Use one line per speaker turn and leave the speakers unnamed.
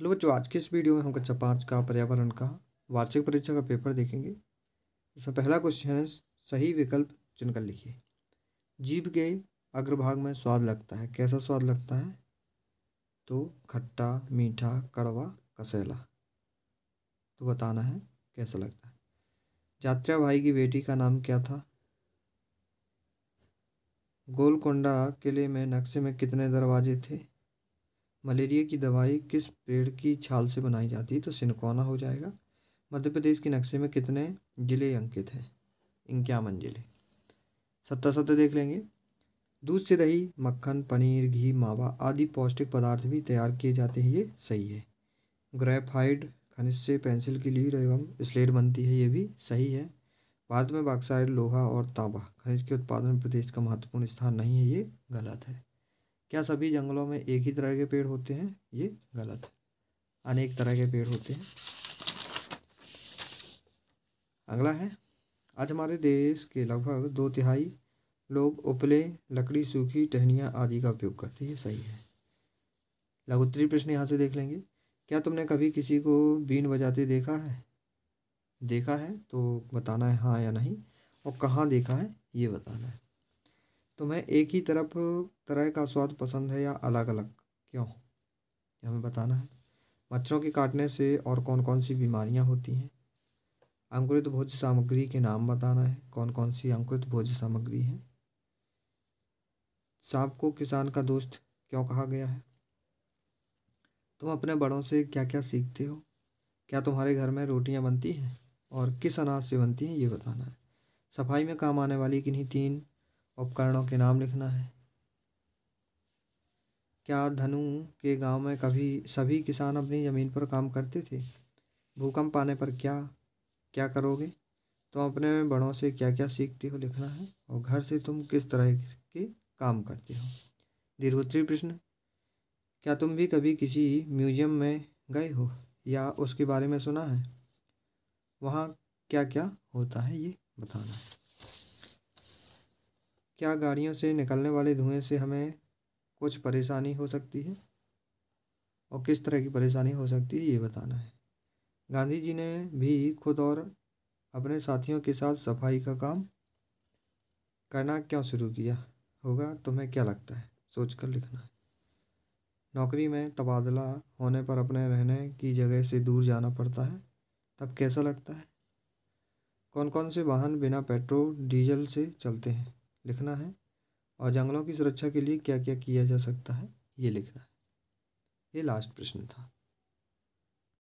hello बच्चों आज के इस वीडियो में हम कक्षा पाँच का पर्यावरण का वार्षिक परीक्षा का पेपर देखेंगे इसमें पहला क्वेश्चन है सही विकल्प चुनकर लिखिए जीभ के अग्रभाग में स्वाद लगता है कैसा स्वाद लगता है तो खट्टा मीठा कड़वा कसैला तो बताना है कैसा लगता है जात्रा भाई की बेटी का नाम क्या था गोलकोंडा किले में नक्शे में कितने दरवाजे थे मलेरिया की दवाई किस पेड़ की छाल से बनाई जाती है तो सिनकोना हो जाएगा मध्य प्रदेश के नक्शे में कितने ज़िले अंकित हैं इक्यावन ज़िले सत्ता सत्ता देख लेंगे दूध से दही मक्खन पनीर घी मावा आदि पौष्टिक पदार्थ भी तैयार किए जाते हैं ये सही है ग्रेफाइड खनिज से पेंसिल की लीड एवं स्लेट बनती है ये भी सही है भारत में बाक्साइड लोहा और तांबा खनिज के उत्पादन प्रदेश का महत्वपूर्ण स्थान नहीं है ये गलत है क्या सभी जंगलों में एक ही तरह के पेड़ होते हैं ये गलत अनेक तरह के पेड़ होते हैं अगला है आज हमारे देश के लगभग दो तिहाई लोग उपले लकड़ी सूखी टहनिया आदि का उपयोग करते हैं ये सही है लघुत्तरी प्रश्न यहाँ से देख लेंगे क्या तुमने कभी किसी को बीन बजाते देखा है देखा है तो बताना है हाँ या नहीं और कहाँ देखा है ये बताना है तो एक ही तरफ तरह का स्वाद पसंद है या अलग अलग क्यों हमें बताना है मच्छरों के काटने से और कौन कौन सी बीमारियां होती हैं अंकुरित भोज्य सामग्री के नाम बताना है कौन कौन सी अंकुरित भोज्य सामग्री है सांप को किसान का दोस्त क्यों कहा गया है तुम अपने बड़ों से क्या क्या सीखते हो क्या तुम्हारे घर में रोटियां बनती हैं और किस अनाज से बनती हैं ये बताना है सफाई में काम आने वाली किन्हीं तीन उपकरणों के नाम लिखना है क्या धनु के गांव में कभी सभी किसान अपनी ज़मीन पर काम करते थे भूकंप आने पर क्या क्या करोगे तुम अपने बड़ों से क्या क्या सीखते हो लिखना है और घर से तुम किस तरह के काम करते हो दीर्घोत्तरी प्रश्न क्या तुम भी कभी किसी म्यूजियम में गए हो या उसके बारे में सुना है वहाँ क्या क्या होता है ये बताना है क्या गाड़ियों से निकलने वाले धुएँ से हमें कुछ परेशानी हो सकती है और किस तरह की परेशानी हो सकती है ये बताना है गांधी जी ने भी खुद और अपने साथियों के साथ सफाई का काम करना क्यों शुरू किया होगा तुम्हें क्या लगता है सोच कर लिखना है नौकरी में तबादला होने पर अपने रहने की जगह से दूर जाना पड़ता है तब कैसा लगता है कौन कौन से वाहन बिना पेट्रोल डीजल से चलते हैं लिखना है और जंगलों की सुरक्षा के लिए क्या क्या किया जा सकता है ये लिखना है ये लास्ट प्रश्न था